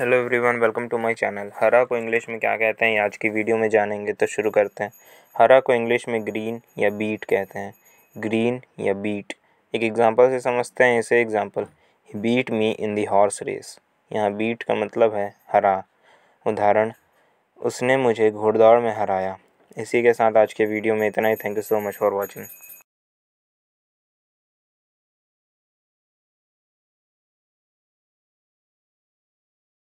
hello everyone welcome to my channel हरा को English में क्या कहते हैं आज की वीडियो में जानेंगे तो शुरू करते हैं हरा को इंग्लिश में ग्रीन या बीट कहते हैं ग्रीन या बीट एक एग्जांपल से समझते हैं इसे example beat me in the horse race यहाँ बीट का मतलब है हरा उदाहरण उसने मुझे घोड़दौड़ में हराया इसी के साथ आज के वीडियो में इतना ही thank you so much for watching